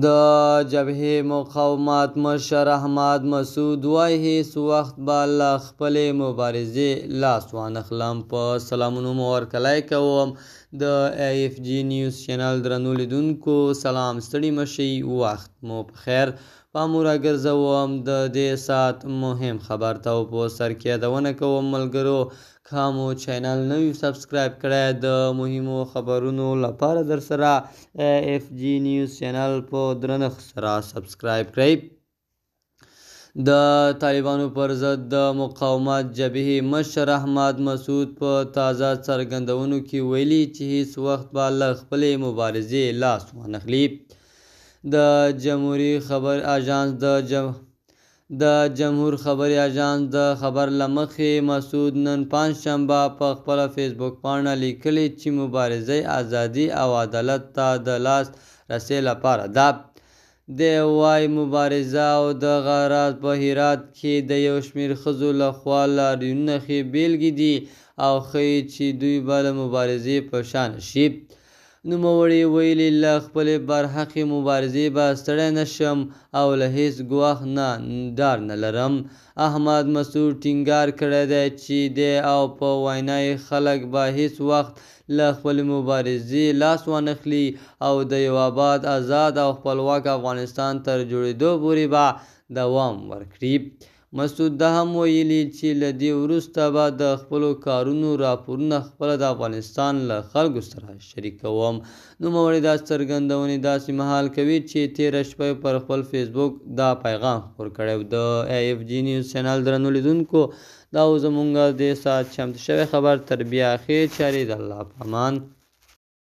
د جبهې مقاومت مشر احمد مسعود وایي هیڅ وخت به له خپلې مبارزې لاس وانخلم په سلامونو مو هرکلی کوم د ای اف جی نیوز چینل درنو لیدونکو سلام ستړي مشئ وخت مو په خیر پامو را ګرځوم د دې سات مهم خبر ته په سر کې یادونه کوم ملګرو که مو چینل نه یو سبسکرایب کړی د مهمو خبرونو لپاره در سره اف جی نیوز چینل په درنښت سره سبسکرایب کړئ د طالبانو پر ضد د مقاومت جبهې مشر احمد مسعود په تازه څرګندونو کې ویلي چې هیڅ وخت به له خپلې مبارزې لاس وانخلي د جمهوری خبر اژانس د جم د جمهور خبري اژانس د خبر لمخې مسعود نن پنځ شنبه په خپل فیسبوک پاڼه لیکلی چې مبارزه ازادي او عدالت ته د لاس رسې لپاره دا د وای مبارزه او د غرات په هرات کې د یو شمیر خزو له خوا لاریون نخې بیلګې دي او ښیي چې دوی به د مبارزې په شان شي نوموړي ویلي له خپلې برحقې مبارزې به ستړی نه شم او له هیڅ ګواښ نه ډار نه لرم احمد مسعود ټینګار کړی دی چې دی او په وینا یې خلک به هیڅ وخت له خپل مبارزې لاس وانخلي او د یو آباد آزاد او خپلواک افغانستان تر جوړېدو پورې به دوام ورکړي مسعود دا هم ویلي چې له دې وروسته به د خپلو کارونو راپورونه خپله د افغانستان له خلکو سره شریکوم نوموړی دا څرګندونې داسې مهال کوي چې تېره شپه پر خپل فیسبوک دا پیغام خپور کړی د ای اف جی نیوز چینل درنو لیدونکو دا اوس زموږ د ساعت چمتو شوی خبر تر بیا اخیر چارې د الله په امان